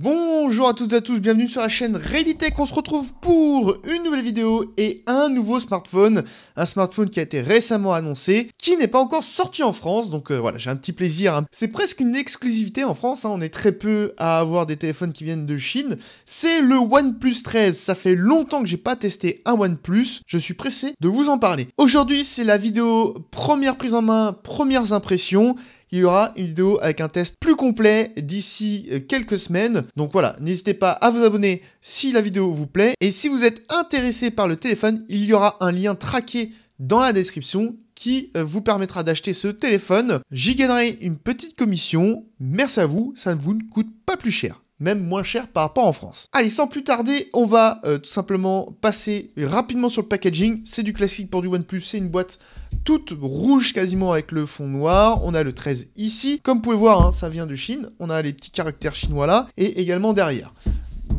Bonjour à toutes et à tous, bienvenue sur la chaîne RediTech. on se retrouve pour une nouvelle vidéo et un nouveau smartphone, un smartphone qui a été récemment annoncé, qui n'est pas encore sorti en France, donc euh, voilà, j'ai un petit plaisir, hein. c'est presque une exclusivité en France, hein. on est très peu à avoir des téléphones qui viennent de Chine, c'est le OnePlus 13, ça fait longtemps que j'ai pas testé un OnePlus, je suis pressé de vous en parler. Aujourd'hui c'est la vidéo première prise en main, premières impressions, il y aura une vidéo avec un test plus complet d'ici euh, quelques semaines. Donc voilà, n'hésitez pas à vous abonner si la vidéo vous plaît. Et si vous êtes intéressé par le téléphone, il y aura un lien traqué dans la description qui euh, vous permettra d'acheter ce téléphone. J'y gagnerai une petite commission. Merci à vous, ça ne vous coûte pas plus cher même moins cher par rapport en France. Allez, sans plus tarder, on va euh, tout simplement passer rapidement sur le packaging. C'est du classique pour du OnePlus, c'est une boîte toute rouge quasiment avec le fond noir. On a le 13 ici. Comme vous pouvez voir, hein, ça vient de Chine. On a les petits caractères chinois là et également derrière.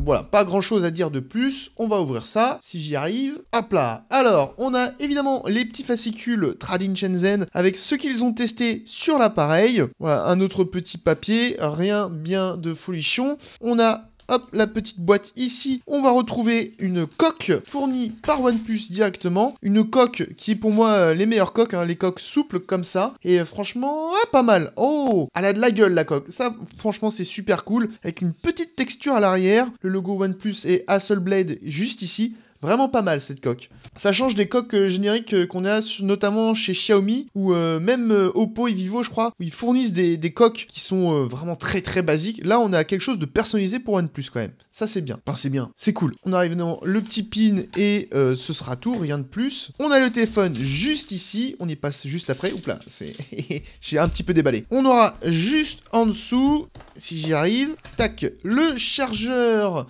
Voilà, pas grand chose à dire de plus. On va ouvrir ça, si j'y arrive. Hop là Alors, on a évidemment les petits fascicules Tradin Shenzhen avec ce qu'ils ont testé sur l'appareil. Voilà, un autre petit papier, rien bien de folichon. On a hop, la petite boîte ici, on va retrouver une coque fournie par OnePlus directement. Une coque qui est pour moi euh, les meilleures coques, hein, les coques souples comme ça. Et euh, franchement, ah, pas mal. Oh, elle a de la gueule la coque. Ça, franchement, c'est super cool. Avec une petite texture à l'arrière. Le logo OnePlus et Hasselblad juste ici. Vraiment pas mal cette coque. Ça change des coques euh, génériques euh, qu'on a notamment chez Xiaomi ou euh, même Oppo et Vivo, je crois, où ils fournissent des, coques qui sont vraiment très très basiques. Là, on a quelque chose de personnalisé pour OnePlus quand même. Ça, c'est bien. Enfin, c'est bien. C'est cool. On arrive dans le petit pin et ce sera tout, rien de plus. On a le téléphone juste ici. On y passe juste après. Oups là, c'est... J'ai un petit peu déballé. On aura juste en dessous, si j'y arrive, tac, le chargeur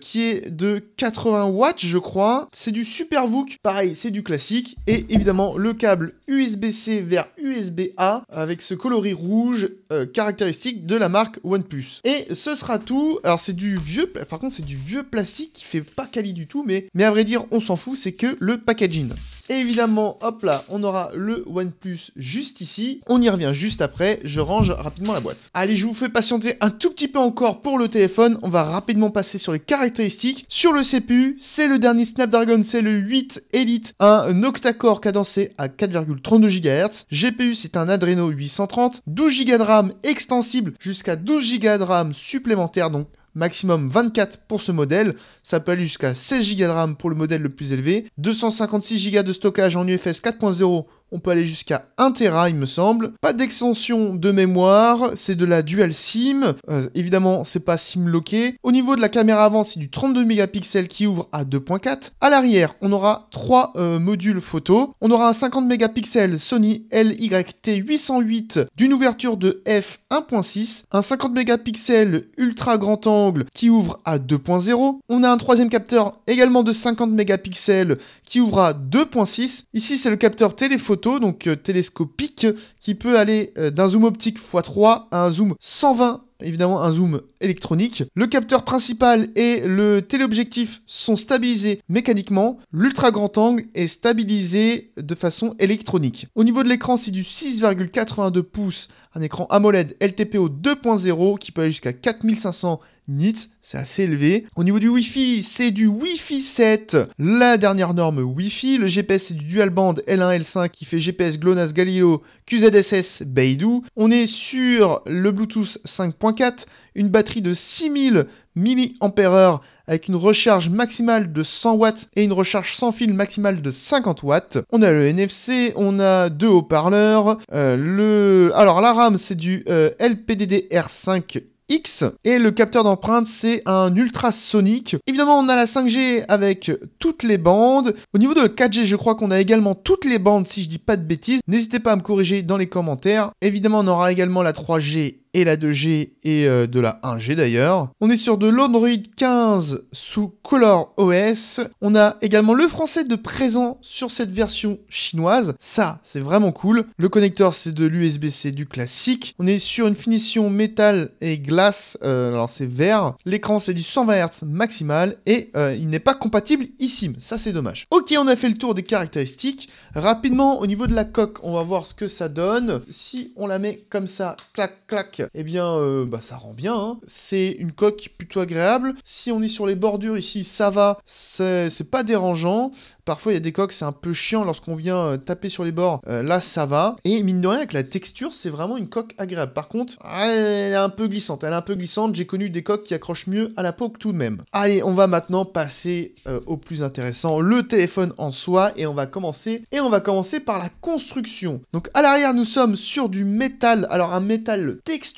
qui est de 80 watts, je crois. C'est du Supervook, pareil, c'est du classique. Et évidemment, le câble USB-C vers USB-A avec ce coloris rouge euh, caractéristique de la marque OnePlus. Et ce sera tout. Alors, c'est du vieux, par contre, c'est du vieux plastique qui fait pas quali du tout, mais, mais à vrai dire, on s'en fout, c'est que le packaging. Et évidemment, hop là, on aura le OnePlus juste ici. On y revient juste après, je range rapidement la boîte. Allez, je vous fais patienter un tout petit peu encore pour le téléphone. On va rapidement passer sur les caractéristiques. Sur le CPU, c'est le dernier Snapdragon, c'est le 8 Elite, un octa-core cadencé à 4,32 GHz. GPU, c'est un Adreno 830, 12 Go de RAM extensible jusqu'à 12 Go de RAM supplémentaire, donc maximum 24 pour ce modèle. Ça peut aller jusqu'à 16 Go de RAM pour le modèle le plus élevé, 256 Go de stockage en UFS 4.0 on peut aller jusqu'à 1 Tera, il me semble. Pas d'extension de mémoire, c'est de la dual SIM. Évidemment, euh, évidemment, c'est pas SIM locké. Au niveau de la caméra avant, c'est du 32 mégapixels qui ouvre à 2.4. À l'arrière, on aura 3 euh, modules photo. On aura un 50 mégapixels Sony LYT808 d'une ouverture de f1.6, un 50 mégapixels ultra grand angle qui ouvre à 2.0. On a un troisième capteur également de 50 mégapixels qui ouvre à 2.6. Ici, c'est le capteur téléphoto donc euh, télescopique, qui peut aller euh, d'un zoom optique x3 à un zoom 120 évidemment un zoom électronique. Le capteur principal et le téléobjectif sont stabilisés mécaniquement. L'ultra grand angle est stabilisé de façon électronique. Au niveau de l'écran, c'est du 6,82 pouces un écran AMOLED LTPO 2.0 qui peut aller jusqu'à 4500 nits, c'est assez élevé. Au niveau du Wi-Fi, c'est du Wi-Fi 7, la dernière norme Wi-Fi. Le GPS, c'est du dual band L1, L5 qui fait GPS, GLONASS, Galileo, QZSS, Beidou. On est sur le Bluetooth 5.4, une batterie de 6000 mAh avec une recharge maximale de 100 watts et une recharge sans fil maximale de 50 watts. On a le NFC, on a deux haut-parleurs. Euh, le... Alors la RAM c'est du euh, LPDDR5 X et le capteur d'empreinte c'est un ultrasonique. Évidemment on a la 5G avec toutes les bandes. Au niveau de la 4G je crois qu'on a également toutes les bandes si je dis pas de bêtises. N'hésitez pas à me corriger dans les commentaires. Évidemment on aura également la 3G et la 2G et euh, de la 1G d'ailleurs. On est sur de l'Android 15 sous Color OS. On a également le français de présent sur cette version chinoise. Ça, c'est vraiment cool. Le connecteur, c'est de l'USB-C du classique. On est sur une finition métal et glace. Euh, alors, c'est vert. L'écran, c'est du 120 Hz maximal et euh, il n'est pas compatible eSIM. Ça, c'est dommage. Ok, on a fait le tour des caractéristiques. Rapidement, au niveau de la coque, on va voir ce que ça donne. Si on la met comme ça, clac, clac, eh bien, euh, bah, ça rend bien. Hein. C'est une coque plutôt agréable. Si on est sur les bordures ici, ça va, c'est pas dérangeant. Parfois, il y a des coques, c'est un peu chiant lorsqu'on vient euh, taper sur les bords. Euh, là, ça va. Et mine de rien, avec la texture, c'est vraiment une coque agréable. Par contre, elle est un peu glissante. Elle est un peu glissante. J'ai connu des coques qui accrochent mieux à la peau que tout de même. Allez, on va maintenant passer au plus intéressant, le téléphone en soi. Et on va commencer. Et on va commencer par la construction. Donc, à l'arrière, nous sommes sur du métal. Alors, un métal texture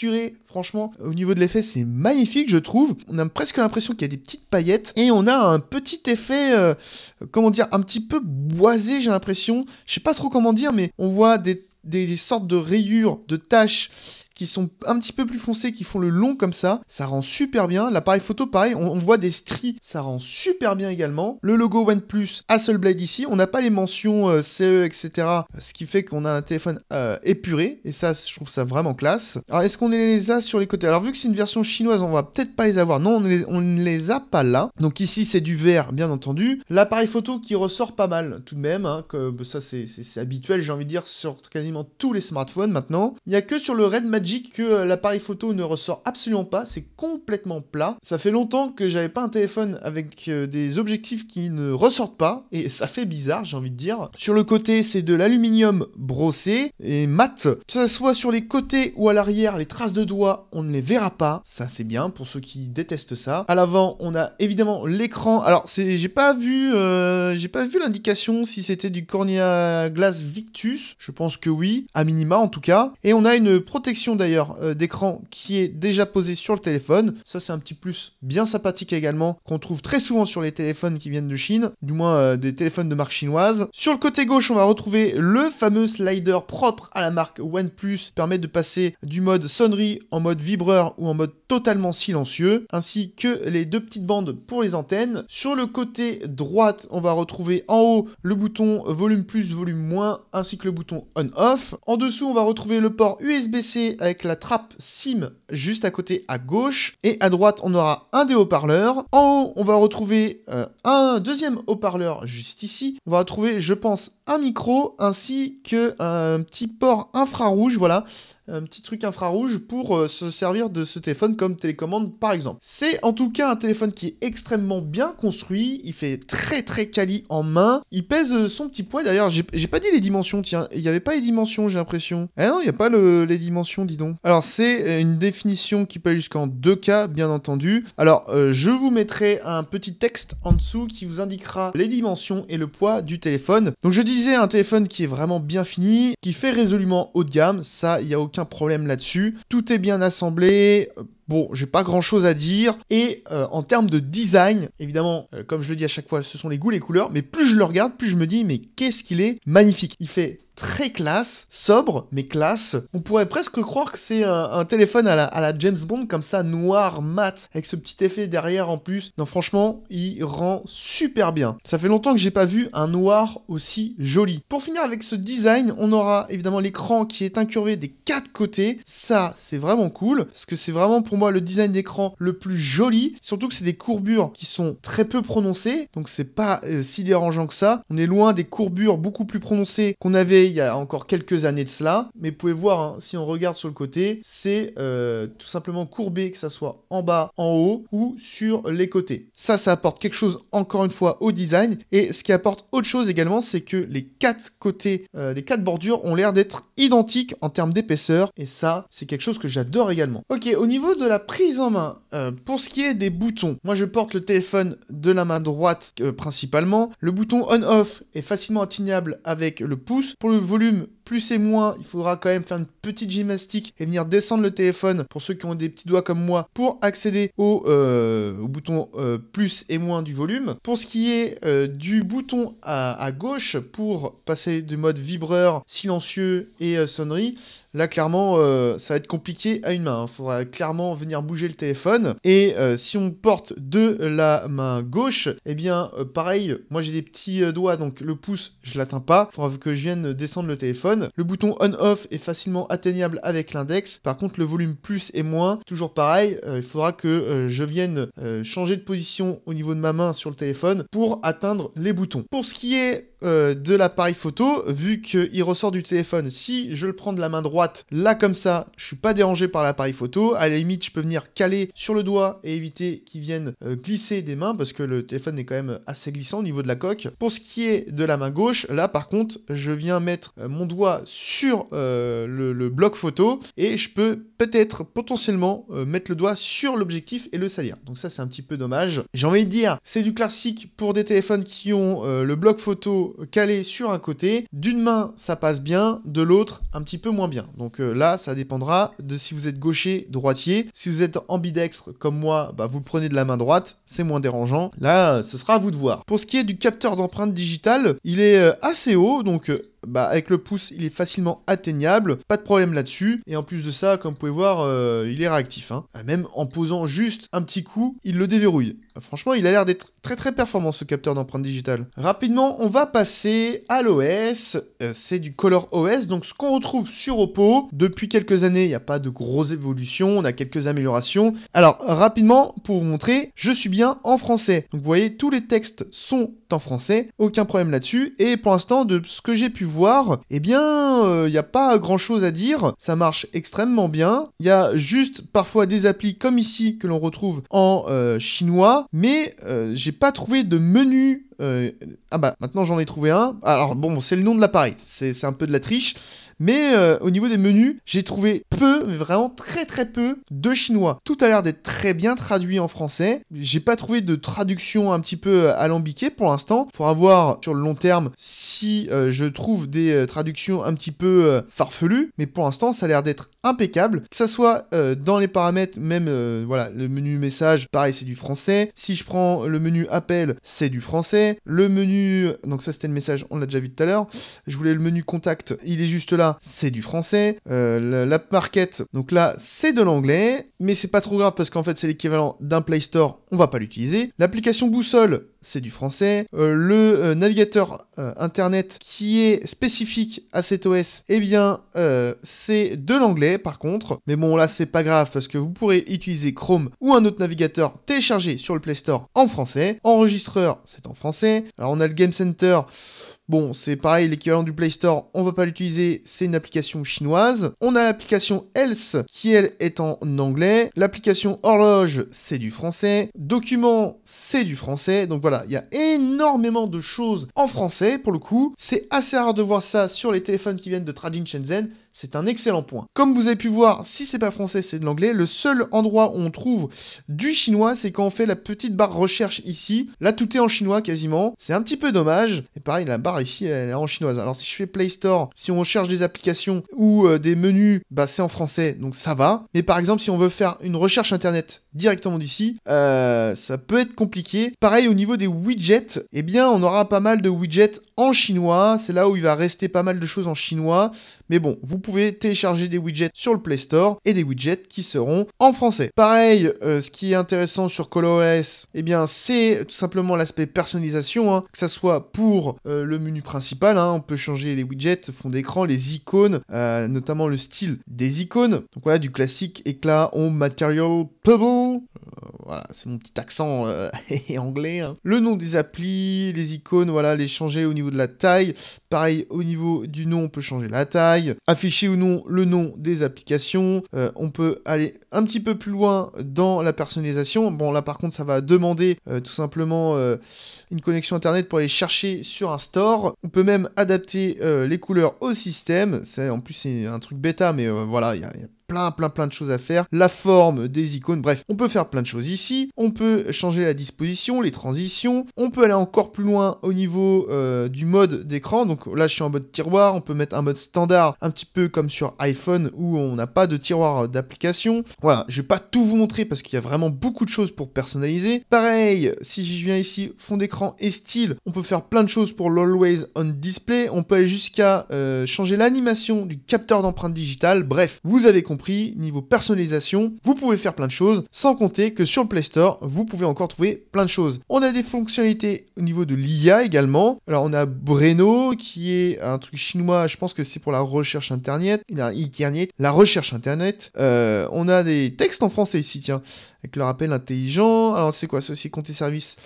Franchement, au niveau de l'effet, c'est magnifique, je trouve. On a presque l'impression qu'il y a des petites paillettes. Et on a un petit effet, euh, comment dire, un petit peu boisé, j'ai l'impression. Je sais pas trop comment dire, mais on voit des, des sortes de rayures, de taches qui sont un petit peu plus foncés, qui font le long comme ça. Ça rend super bien. L'appareil photo, pareil, on, voit des stries. Ça rend super bien également. Le logo OnePlus Hasselblad ici. On n'a pas les mentions euh, CE, etc. Ce qui fait qu'on a un téléphone euh, épuré. Et ça, je trouve ça vraiment classe. Alors, est-ce qu'on les a sur les côtés Alors, vu que c'est une version chinoise, on va peut-être pas les avoir. Non, on, ne les a pas là. Donc ici, c'est du vert, bien entendu. L'appareil photo qui ressort pas mal, tout de même. Hein, ça, c'est habituel, j'ai envie de dire, sur quasiment tous les smartphones maintenant. Il n'y a que sur le Red Magic que euh, l'appareil photo ne ressort absolument pas, c'est complètement plat. Ça fait longtemps que j'avais pas un téléphone avec euh, des objectifs qui ne ressortent pas, et ça fait bizarre, j'ai envie de dire. Sur le côté, c'est de l'aluminium brossé et mat. Que ça soit sur les côtés ou à l'arrière, les traces de doigts, on ne les verra pas. Ça, c'est bien pour ceux qui détestent ça. À l'avant, on a évidemment l'écran. Alors, c'est, j'ai pas vu, euh, j'ai pas vu l'indication si c'était du Cornea Glass Victus. Je pense que oui, à minima en tout cas. Et on a une protection d'ailleurs euh, d'écran qui est déjà posé sur le téléphone. Ça c'est un petit plus bien sympathique également qu'on trouve très souvent sur les téléphones qui viennent de Chine, du moins euh, des téléphones de marque chinoise. Sur le côté gauche, on va retrouver le fameux slider propre à la marque OnePlus, qui permet de passer du mode sonnerie en mode vibreur ou en mode totalement silencieux, ainsi que les deux petites bandes pour les antennes. Sur le côté droite, on va retrouver en haut le bouton volume plus, volume moins, ainsi que le bouton on-off. En dessous, on va retrouver le port USB-C avec la trappe SIM juste à côté à gauche. Et à droite, on aura un des haut-parleurs. En haut, on va retrouver euh, un deuxième haut-parleur juste ici. On va retrouver, je pense, un micro ainsi que un petit port infrarouge. Voilà un petit truc infrarouge pour euh, se servir de ce téléphone comme télécommande par exemple. C'est en tout cas un téléphone qui est extrêmement bien construit, il fait très très quali en main, il pèse euh, son petit poids d'ailleurs, j'ai pas dit les dimensions, tiens, il n'y avait pas les dimensions j'ai l'impression. Ah non, il n'y a pas les dimensions dis donc. Alors c'est euh, une définition qui peut jusqu'en 2K bien entendu. Alors je vous mettrai un petit texte en dessous qui vous indiquera les dimensions et le poids du téléphone. Donc je disais un téléphone qui est vraiment bien fini, qui fait résolument haut de gamme, ça il n'y a aucun problème là-dessus. Tout est bien assemblé, Bon, j'ai pas grand chose à dire. Et euh, en termes de design, évidemment, euh, comme je le dis à chaque fois, ce sont les goûts, les couleurs. Mais plus je le regarde, plus je me dis, mais qu'est-ce qu'il est magnifique. Il fait très classe, sobre, mais classe. On pourrait presque croire que c'est un, téléphone à la, à la, James Bond, comme ça, noir, mat, avec ce petit effet derrière en plus. Non, franchement, il rend super bien. Ça fait longtemps que j'ai pas vu un noir aussi joli. Pour finir avec ce design, on aura évidemment l'écran qui est incurvé des quatre côtés. Ça, c'est vraiment cool, parce que c'est vraiment pour moi le design d'écran le plus joli. Surtout que c'est des courbures qui sont très peu prononcées, donc c'est pas euh, si dérangeant que ça. On est loin des courbures beaucoup plus prononcées qu'on avait il y a encore quelques années de cela. Mais vous pouvez voir, hein, si on regarde sur le côté, c'est euh, tout simplement courbé, que ça soit en bas, en haut ou sur les côtés. Ça, ça apporte quelque chose encore une fois au design. Et ce qui apporte autre chose également, c'est que les quatre côtés, euh, les quatre bordures ont l'air d'être identiques en termes d'épaisseur. Et ça, c'est quelque chose que j'adore également. Ok, au niveau de la prise en main, euh, pour ce qui est des boutons, moi je porte le téléphone de la main droite euh, principalement. Le bouton on-off est facilement atteignable avec le pouce. Pour le volume, plus et moins, il faudra quand même faire une petite gymnastique et venir descendre le téléphone pour ceux qui ont des petits doigts comme moi pour accéder au, euh, bouton euh, plus et moins du volume. Pour ce qui est euh, du bouton à, gauche pour passer du mode vibreur, silencieux et sonnerie, là clairement ça va être compliqué à une main. Il faudra clairement venir bouger le téléphone. Et si on porte de la main gauche, eh bien pareil, moi j'ai des petits doigts donc le pouce je l'atteins pas. Il faudra que je vienne descendre le téléphone. Le bouton on-off est facilement atteignable avec l'index. Par contre, le volume plus et moins, toujours pareil, euh, il faudra que euh, je vienne euh, changer de position au niveau de ma main sur le téléphone pour atteindre les boutons. Pour ce qui est euh, de l'appareil photo vu qu'il ressort du téléphone. Si je le prends de la main droite, là comme ça, je suis pas dérangé par l'appareil photo. À la limite, je peux venir caler sur le doigt et éviter qu'il vienne euh, glisser des mains parce que le téléphone est quand même assez glissant au niveau de la coque. Pour ce qui est de la main gauche, là par contre, je viens mettre euh, mon doigt sur le, bloc photo et je peux peut-être potentiellement mettre le doigt sur l'objectif et le salir. Donc ça, c'est un petit peu dommage. J'ai envie de dire, c'est du classique pour des téléphones qui ont le bloc photo calé sur un côté. D'une main, ça passe bien, de l'autre, un petit peu moins bien. Donc euh, là, ça dépendra de si vous êtes gaucher, droitier. Si vous êtes ambidextre comme moi, bah, vous le prenez de la main droite, c'est moins dérangeant. Là, ce sera à vous de voir. Pour ce qui est du capteur d'empreinte digitale, il est euh, assez haut, donc euh, bah, avec le pouce, il est facilement atteignable, pas de problème là-dessus. Et en plus de ça, comme vous pouvez voir, euh, il est réactif. Hein. Ah, même en posant juste un petit coup, il le déverrouille. Ah, franchement, il a l'air d'être très très performant ce capteur d'empreinte digitale. Rapidement, on va passer à l'OS. Euh, c'est du Color OS, donc ce qu'on retrouve sur Oppo. Depuis quelques années, il n'y a pas de grosses évolutions, on a quelques améliorations. Alors, rapidement, pour vous montrer, je suis bien en français. vous voyez, tous les textes sont en français, aucun problème là-dessus. Et pour l'instant, de ce que j'ai pu voir, et eh bien, il euh, n'y a pas grand chose à dire. Ça marche extrêmement bien. Il y a juste parfois des applis comme ici que l'on retrouve en euh, chinois, mais euh, j'ai pas trouvé de menu euh, ah bah maintenant j'en ai trouvé un. Alors bon, c'est le nom de l'appareil, c'est un peu de la triche. Mais euh, au niveau des menus, j'ai trouvé peu, mais vraiment très très peu de chinois. Tout a l'air d'être très bien traduit en français. J'ai pas trouvé de traduction un petit peu euh, alambiquée pour l'instant. Faudra voir sur le long terme si je trouve des traductions un petit peu farfelues. Mais pour l'instant, ça a l'air d'être impeccable. Que ça soit dans les paramètres, même voilà, le menu message, pareil, c'est du français. Si je prends le menu appel, c'est du français le menu, donc ça c'était le message, on l'a déjà vu tout à l'heure. Je voulais le menu contact, il est juste là, c'est du français. Euh, l'app market, donc là c'est de l'anglais, mais c'est pas trop grave parce qu'en fait c'est l'équivalent d'un Play Store, on va pas l'utiliser. L'application boussole, c'est du français. Euh, le euh, navigateur euh, internet qui est spécifique à cet OS, eh bien, c'est de l'anglais par contre. Mais bon, là, c'est pas grave parce que vous pourrez utiliser Chrome ou un autre navigateur téléchargé sur le Play Store en français. Enregistreur, c'est en français. Alors, on a le Game Center. Bon, c'est pareil, l'équivalent du Play Store, on va pas l'utiliser, c'est une application chinoise. On a l'application Else, qui elle est en anglais. L'application Horloge, c'est du français. Document, c'est du français. Donc voilà, il y a énormément de choses en français, pour le coup. C'est assez rare de voir ça sur les téléphones qui viennent de Trading Shenzhen, c'est un excellent point. Comme vous avez pu voir, si c'est pas français, c'est de l'anglais. Le seul endroit où on trouve du chinois, c'est quand on fait la petite barre recherche ici. Là, tout est en chinois quasiment. C'est un petit peu dommage. Et pareil, la barre ici, elle est en chinoise. Alors si je fais Play Store, si on cherche des applications ou euh, des menus, bah c'est en français, donc ça va. Mais par exemple, si on veut faire une recherche internet directement d'ici, euh, ça peut être compliqué. Pareil au niveau des widgets, eh bien on aura pas mal de widgets en chinois. C'est là où il va rester pas mal de choses en chinois. Mais bon, vous pouvez télécharger des widgets sur le Play Store et des widgets qui seront en français. Pareil, euh, ce qui est intéressant sur ColorOS, eh bien, c'est tout simplement l'aspect personnalisation, hein. que ce soit pour euh, le menu principal, hein. on peut changer les widgets, fond d'écran, les icônes, euh, notamment le style des icônes. Donc voilà, du classique éclat, on material, purple. voilà, c'est mon petit accent anglais. Hein. Le nom des applis, les icônes, voilà, les changer au niveau de la taille. Pareil, au niveau du nom, on peut changer la taille afficher ou non le nom des applications. Euh, on peut aller un petit peu plus loin dans la personnalisation. Bon là par contre ça va demander euh, tout simplement euh, une connexion internet pour aller chercher sur un store. On peut même adapter les couleurs au système. C'est en plus c'est un truc bêta mais voilà il plein plein plein de choses à faire, la forme des icônes, bref, on peut faire plein de choses ici, on peut changer la disposition, les transitions, on peut aller encore plus loin au niveau euh, du mode d'écran, donc là je suis en mode tiroir, on peut mettre un mode standard, un petit peu comme sur iPhone où on n'a pas de tiroir euh, d'application, voilà, je vais pas tout vous montrer parce qu'il y a vraiment beaucoup de choses pour personnaliser, pareil, si je viens ici, fond d'écran et style, on peut faire plein de choses pour l'always on display, on peut aller jusqu'à euh, changer l'animation du capteur d'empreinte digitale, bref, vous avez compris compris, niveau personnalisation, vous pouvez faire plein de choses, sans compter que sur le Play Store, vous pouvez encore trouver plein de choses. On a des fonctionnalités au niveau de l'IA également. Alors on a Breno, qui est un truc chinois, je pense que c'est pour la recherche internet, la recherche internet. Euh, on a des textes en français ici, tiens, avec le rappel intelligent. Alors c'est quoi ceci, aussi et service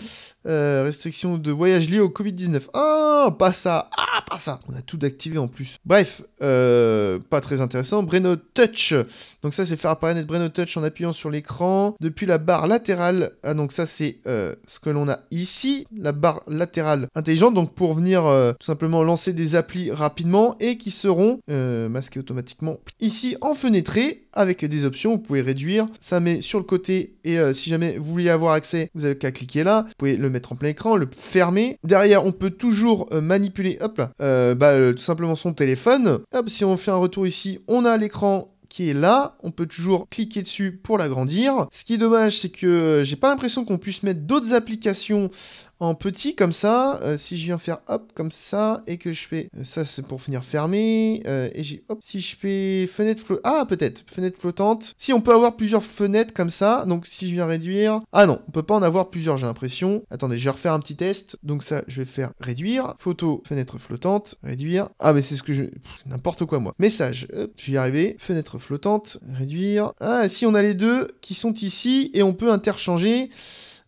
euh, restriction de voyage liées au Covid-19. Ah, pas ça. Ah, pas ça. On a tout d'activé en plus. Bref, euh, pas très intéressant. Breno Touch. Donc ça, c'est faire apparaître Breno Touch en appuyant sur l'écran depuis la barre latérale. Ah, donc ça, c'est euh, ce que l'on a ici, la barre latérale intelligente. Donc pour venir tout simplement lancer des applis rapidement et qui seront masquées automatiquement. Ici, en fenêtré, avec des options, vous pouvez réduire. Ça met sur le côté et si jamais vous voulez avoir accès, vous avez qu'à cliquer là. Vous pouvez le mettre en plein écran, le fermer. Derrière, on peut toujours euh, manipuler, hop là, euh, bah, euh, tout simplement son téléphone. Hop, si on fait un retour ici, on a l'écran qui est là, on peut toujours cliquer dessus pour l'agrandir. Ce qui est dommage, c'est que j'ai pas l'impression qu'on puisse mettre d'autres applications en petit comme ça, euh, si je viens faire hop comme ça et que je fais euh, ça c'est pour finir fermé euh, et j'ai hop si je fais fenêtre flottante ah peut-être fenêtre flottante si on peut avoir plusieurs fenêtres comme ça donc si je viens réduire ah non on peut pas en avoir plusieurs j'ai l'impression attendez je vais refaire un petit test donc ça je vais faire réduire photo fenêtre flottante réduire ah mais c'est ce que je n'importe quoi moi message hop, je vais y arriver fenêtre flottante réduire ah si on a les deux qui sont ici et on peut interchanger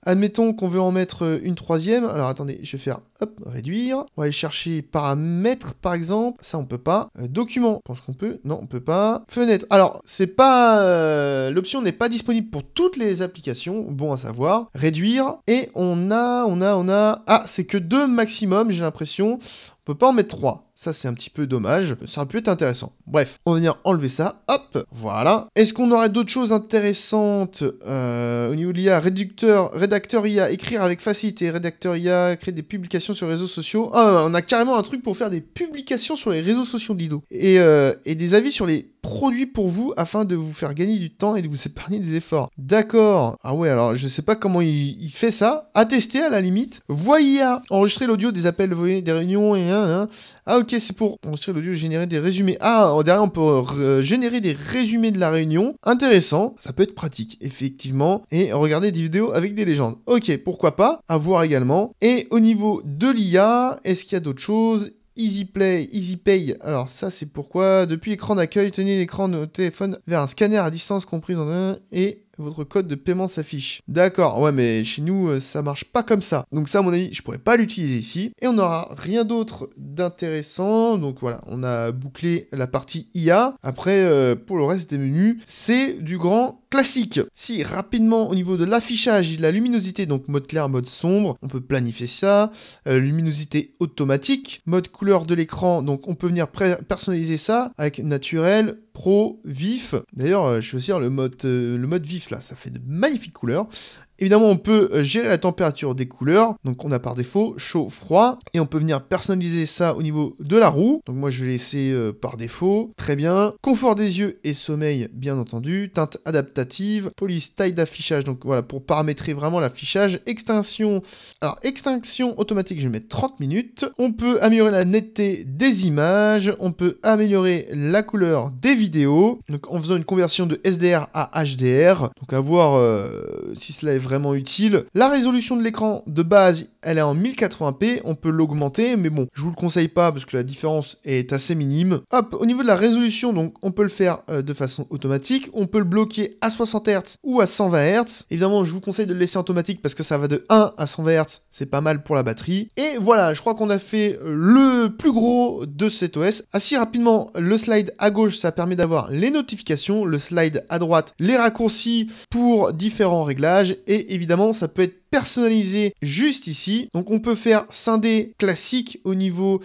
Admettons qu'on veut en mettre euh, une troisième. Alors attendez, je vais faire réduire. On va aller chercher paramètres par exemple. Ça on peut pas. Euh, document, je pense qu'on peut. Non, on peut pas. Fenêtre. Alors, c'est pas. Euh, l'option n'est pas disponible pour toutes les applications. Bon à savoir. Réduire. Et on a, on a, on a. Ah, c'est que deux maximum, j'ai l'impression. On peut pas en mettre 3. Ça, c'est un petit peu dommage. Ça aurait pu être intéressant. Bref, on va venir enlever ça. Hop, voilà. Est-ce qu'on aurait d'autres choses intéressantes euh, au niveau de l'IA Réducteur, rédacteur IA, écrire avec facilité, rédacteur IA, créer des publications sur les réseaux sociaux. Ah, on a carrément un truc pour faire des publications sur les réseaux sociaux Dido. Et, euh, et des avis sur les produits pour vous afin de vous faire gagner du temps et de vous épargner des efforts. D'accord. Ah ouais, alors je sais pas comment il, fait ça. À à la limite. Voix IA, enregistrer l'audio des appels, des réunions et Hein. Ah ok, c'est pour enregistrer l'audio, générer des résumés. Ah, derrière, on peut euh, générer des résumés de la réunion. Intéressant, ça peut être pratique, effectivement. Et regarder des vidéos avec des légendes. Ok, pourquoi pas, à voir également. Et au niveau de l'IA, est-ce qu'il y a d'autres choses Easy Play, Easy Pay. Alors ça c'est pourquoi depuis l'écran d'accueil, tenez l'écran de téléphone vers un scanner à distance comprise en un et votre code de paiement s'affiche. D'accord, ouais, mais chez nous, euh, ça marche pas comme ça. Donc ça, à mon avis, je pourrais pas l'utiliser ici. Et on n'aura rien d'autre d'intéressant. Donc voilà, on a bouclé la partie IA. Après, euh, pour le reste des menus, c'est du grand classique. Si rapidement au niveau de l'affichage et de la luminosité, donc mode clair, mode sombre, on peut planifier ça. Euh, luminosité automatique, mode couleur de l'écran, donc on peut venir personnaliser ça avec naturel, pro vif. D'ailleurs, euh, je veux dire, le mode, euh, le mode vif là, ça fait de magnifiques couleurs. Évidemment, on peut euh, gérer la température des couleurs. Donc, on a par défaut chaud, froid. Et on peut venir personnaliser ça au niveau de la roue. Donc, moi, je vais laisser euh, par défaut. Très bien. Confort des yeux et sommeil, bien entendu. Teinte adaptative. Police, taille d'affichage. Donc, voilà, pour paramétrer vraiment l'affichage. Extinction. Alors, extinction automatique, je vais mettre 30 minutes. On peut améliorer la netteté des images. On peut améliorer la couleur des vidéos. Donc, en faisant une conversion de SDR à HDR. Donc, à voir euh, si cela est vraiment utile. La résolution de l'écran de base, elle est en 1080p, on peut l'augmenter, mais bon, je vous le conseille pas parce que la différence est assez minime. Hop, au niveau de la résolution, donc on peut le faire euh, de façon automatique, on peut le bloquer à 60 Hz ou à 120 Hz. Évidemment, je vous conseille de le laisser automatique parce que ça va de 1 à 120 Hz, c'est pas mal pour la batterie. Et voilà, je crois qu'on a fait euh, le plus gros de cet OS. Assez rapidement, le slide à gauche, ça permet d'avoir les notifications, le slide à droite, les raccourcis pour différents réglages et évidemment ça peut être personnalisé juste ici. Donc on peut faire scinder classique au niveau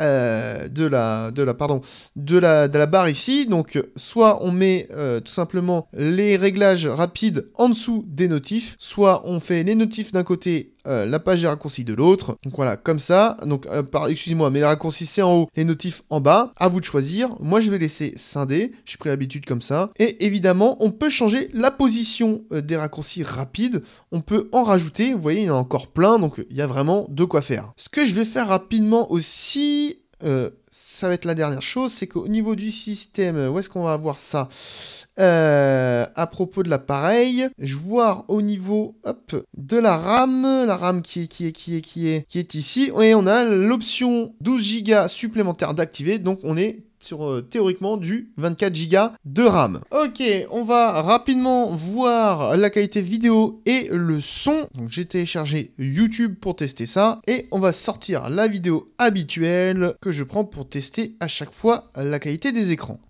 euh, de la de la pardon de la de la barre ici donc soit on met euh, tout simplement les réglages rapides en dessous des notifs soit on fait les notifs d'un côté euh, la page des raccourcis de l'autre. Donc voilà, comme ça. Donc, euh, par, excusez-moi, mais les raccourcis c'est en haut, les notifs en bas. À vous de choisir. Moi, je vais laisser scinder. J'ai pris l'habitude comme ça. Et évidemment, on peut changer la position euh, des raccourcis rapides. On peut en rajouter. Vous voyez, il y en a encore plein. Donc, il y a vraiment de quoi faire. Ce que je vais faire rapidement aussi, ça va être la dernière chose, c'est qu'au niveau du système, euh, où est-ce qu'on va avoir ça euh, à propos de l'appareil, je vois au niveau hop, de la RAM, la RAM qui est, qui est, qui est, qui est, qui est ici, et on a l'option 12 Go supplémentaire d'activer, donc on est sur euh, théoriquement du 24 Go de RAM. Ok, on va rapidement voir la qualité vidéo et le son. Donc j'ai téléchargé YouTube pour tester ça et on va sortir la vidéo habituelle que je prends pour tester à chaque fois la qualité des écrans.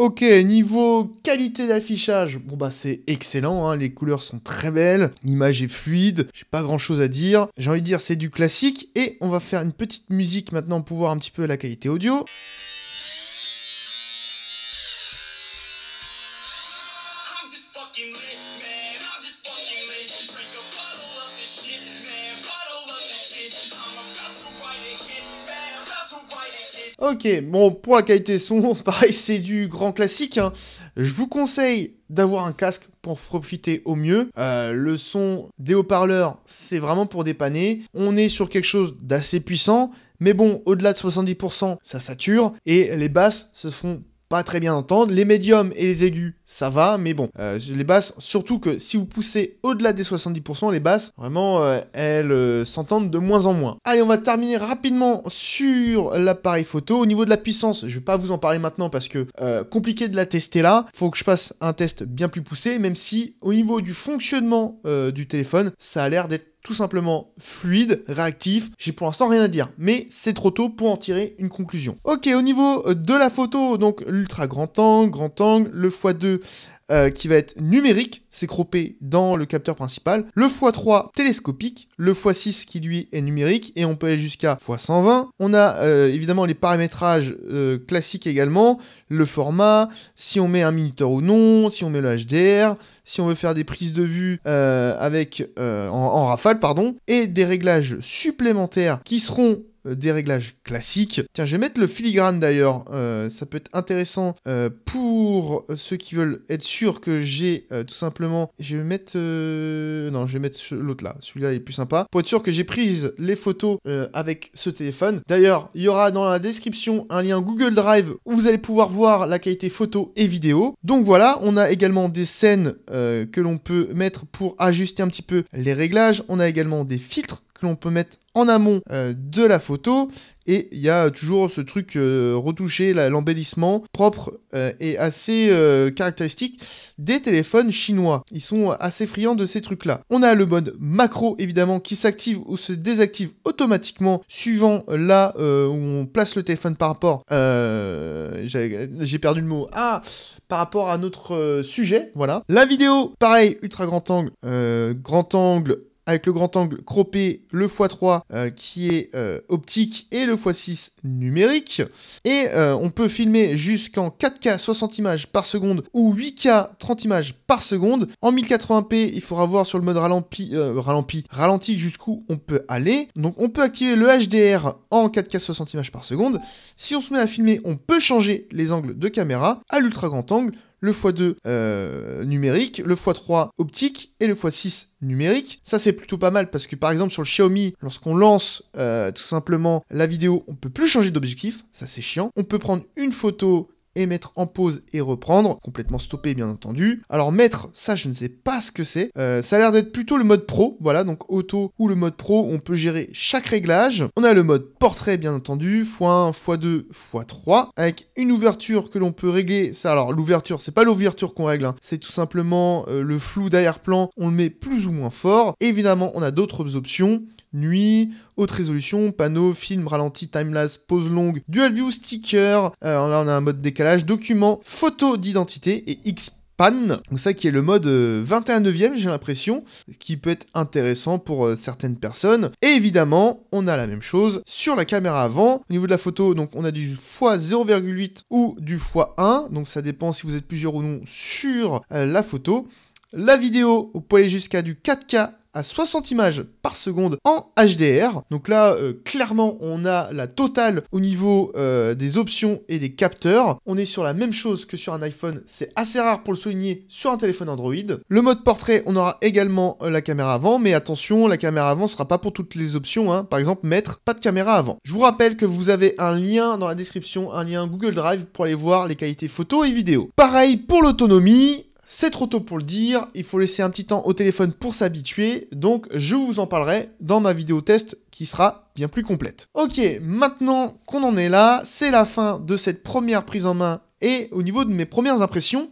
Ok, niveau qualité d'affichage, bon bah c'est excellent, hein. les couleurs sont très belles, l'image est fluide, j'ai pas grand chose à dire, j'ai envie de dire c'est du classique, et on va faire une petite musique maintenant pour voir un petit peu la qualité audio. Ok, bon, pour la qualité son, pareil, c'est du grand classique. Hein. Je vous conseille d'avoir un casque pour profiter au mieux. Euh, le son des haut-parleurs, c'est vraiment pour dépanner. On est sur quelque chose d'assez puissant, mais bon, au-delà de 70%, ça sature, et les basses se font pas très bien entendre. Les médiums et les aigus, ça va, mais bon, euh, les basses, surtout que si vous poussez au-delà des 70%, les basses, vraiment, euh, elles euh, s'entendent de moins en moins. Allez, on va terminer rapidement sur l'appareil photo. Au niveau de la puissance, je vais pas vous en parler maintenant parce que compliqué de la tester là. Faut que je passe un test bien plus poussé, même si au niveau du fonctionnement du téléphone, ça a l'air d'être tout simplement fluide, réactif. J'ai pour l'instant rien à dire, mais c'est trop tôt pour en tirer une conclusion. Ok, au niveau euh, de la photo, donc l'ultra grand angle, grand angle, le x2 euh, qui va être numérique, c'est s'écroper dans le capteur principal, le x3 télescopique, le x6 qui lui est numérique, et on peut aller jusqu'à x120. On a euh, évidemment les paramétrages euh, classiques également, le format, si on met un minuteur ou non, si on met le HDR, si on veut faire des prises de vue avec, en, en rafale, pardon, et des réglages supplémentaires qui seront euh, des réglages classiques. Tiens, je vais mettre le filigrane d'ailleurs, euh, ça peut être intéressant euh, pour ceux qui veulent être sûrs que j'ai tout simplement... Je vais mettre... Non, je vais mettre l'autre là, celui-là est plus sympa. Pour être sûr que j'ai prise les photos avec ce téléphone. D'ailleurs, il y aura dans la description un lien Google Drive où vous allez pouvoir voir la qualité photo et vidéo. Donc voilà, on a également des scènes que l'on peut mettre pour ajuster un petit peu les réglages. On a également des filtres que l'on peut mettre en amont euh, de la photo. Et il y a toujours ce truc euh, retouché, l'embellissement propre euh, et assez caractéristique des téléphones chinois. Ils sont assez friands de ces trucs-là. On a le mode macro évidemment qui s'active ou se désactive automatiquement suivant là où on place le téléphone par rapport. J'ai perdu le mot. Ah, par rapport à notre sujet, voilà. La vidéo, pareil, ultra grand angle, grand angle avec le grand angle cropé, le x3 euh, qui est euh, optique et le x6 numérique. Et euh, on peut filmer jusqu'en 4K 60 images par seconde ou 8K 30 images par seconde. En 1080p, il faudra voir sur le mode ralenti, ralenti, ralenti jusqu'où on peut aller. Donc on peut activer le HDR en 4K 60 images par seconde. Si on se met à filmer, on peut changer les angles de caméra à l'ultra grand angle le x2 euh, numérique, le x3 optique et le x6 numérique. Ça c'est plutôt pas mal parce que par exemple sur le Xiaomi, lorsqu'on lance euh, tout simplement la vidéo, on peut plus changer d'objectif, ça c'est chiant. On peut prendre une photo et mettre en pause et reprendre, complètement stoppé bien entendu. Alors mettre, ça je ne sais pas ce que c'est, euh, ça a l'air d'être plutôt le mode pro, voilà, donc auto ou le mode pro, on peut gérer chaque réglage. On a le mode portrait bien entendu, x1, x2, x3, avec une ouverture que l'on peut régler, ça alors l'ouverture, c'est pas l'ouverture qu'on règle, hein. c'est tout simplement euh, le flou d'arrière-plan, on le met plus ou moins fort. évidemment, on a d'autres options, nuit, haute résolution, panneau, film, ralenti, timeless, pause longue, dual view, sticker, Alors euh, là on a un mode décalage décalage, document, photo d'identité et X-PAN, Donc ça qui est le mode 21 euh, e j'ai l'impression, qui peut être intéressant pour euh, certaines personnes. Et évidemment, on a la même chose sur la caméra avant. Au niveau de la photo, donc on a du x0,8 ou du x1. Donc ça dépend si vous êtes plusieurs ou non sur euh, la photo. La vidéo, vous pouvez aller jusqu'à du 4K à 60 images par seconde en HDR. Donc là, euh, clairement, on a la totale au niveau euh, des options et des capteurs. On est sur la même chose que sur un iPhone, c'est assez rare pour le souligner sur un téléphone Android. Le mode portrait, on aura également euh, la caméra avant, mais attention, la caméra avant ne sera pas pour toutes les options. Hein. Par exemple, mettre pas de caméra avant. Je vous rappelle que vous avez un lien dans la description, un lien Google Drive pour aller voir les qualités photo et vidéo. Pareil pour l'autonomie, c'est trop tôt pour le dire, il faut laisser un petit temps au téléphone pour s'habituer, donc je vous en parlerai dans ma vidéo test qui sera bien plus complète. Ok, maintenant qu'on en est là, c'est la fin de cette première prise en main et au niveau de mes premières impressions,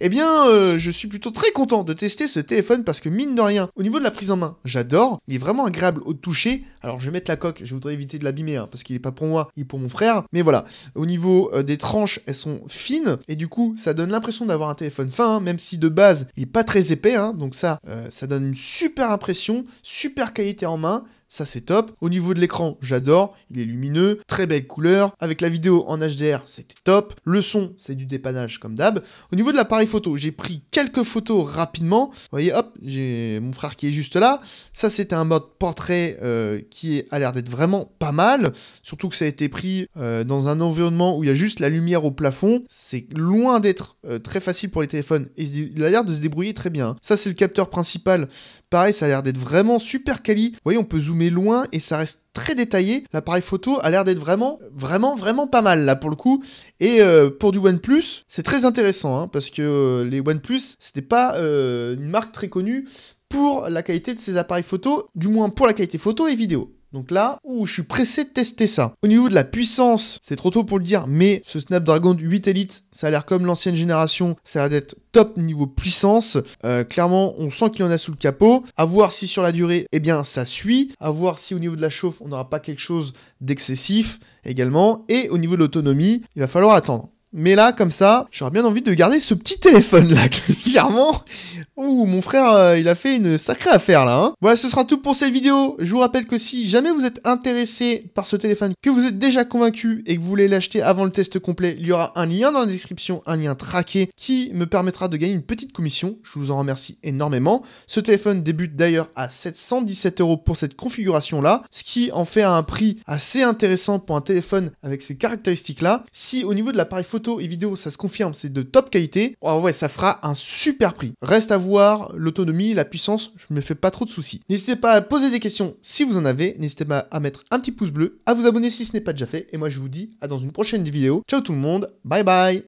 eh bien, euh, je suis plutôt très content de tester ce téléphone parce que mine de rien, au niveau de la prise en main, j'adore. Il est vraiment agréable au toucher. Alors, je vais mettre la coque, je voudrais éviter de l'abîmer hein, parce qu'il n'est pas pour moi, il est pour mon frère. Mais voilà, au niveau euh, des tranches, elles sont fines et du coup, ça donne l'impression d'avoir un téléphone fin, hein, même si de base, il est pas très épais. Hein. donc ça, euh, ça donne une super impression, super qualité en main ça c'est top. Au niveau de l'écran, j'adore, il est lumineux, très belle couleur. Avec la vidéo en HDR, c'était top. Le son, c'est du dépannage comme d'hab. Au niveau de l'appareil photo, j'ai pris quelques photos rapidement. Vous voyez, hop, j'ai mon frère qui est juste là. Ça c'était un mode portrait euh, qui a l'air d'être vraiment pas mal. Surtout que ça a été pris euh, dans un environnement où il y a juste la lumière au plafond. C'est loin d'être euh, très facile pour les téléphones et il a l'air de se débrouiller très bien. Ça c'est le capteur principal. Pareil, ça a l'air d'être vraiment super quali. Vous voyez, on peut zoomer mais loin et ça reste très détaillé. L'appareil photo a l'air d'être vraiment, vraiment, vraiment pas mal là pour le coup. Et euh, pour du OnePlus, c'est très intéressant hein, parce que euh, les OnePlus, c'était pas euh, une marque très connue pour la qualité de ses appareils photo, du moins pour la qualité photo et vidéo. Donc là, où je suis pressé de tester ça. Au niveau de la puissance, c'est trop tôt pour le dire, mais ce Snapdragon 8 Elite, ça a l'air comme l'ancienne génération, ça a l'air d'être top niveau puissance. Euh, clairement, on sent qu'il y en a sous le capot. À voir si sur la durée, eh bien, ça suit. À voir si au niveau de la chauffe, on n'aura pas quelque chose d'excessif également. Et au niveau de l'autonomie, il va falloir attendre. Mais là, comme ça, j'aurais bien envie de garder ce petit téléphone là, clairement. Ouh, mon frère, euh, il a fait une sacrée affaire là. Hein. Voilà, ce sera tout pour cette vidéo. Je vous rappelle que si jamais vous êtes intéressé par ce téléphone, que vous êtes déjà convaincu et que vous voulez l'acheter avant le test complet, il y aura un lien dans la description, un lien traqué qui me permettra de gagner une petite commission. Je vous en remercie énormément. Ce téléphone débute d'ailleurs à 717 euros pour cette configuration là, ce qui en fait un prix assez intéressant pour un téléphone avec ces caractéristiques là. Si au niveau de l'appareil photo et vidéo, ça se confirme, c'est de top qualité. Ah ouais, ça fera un super prix. Reste à voir l'autonomie, la puissance, je me fais pas trop de soucis. N'hésitez pas à poser des questions si vous en avez, n'hésitez pas à mettre un petit pouce bleu, à vous abonner si ce n'est pas déjà fait, et moi je vous dis à dans une prochaine vidéo. Ciao tout le monde, bye bye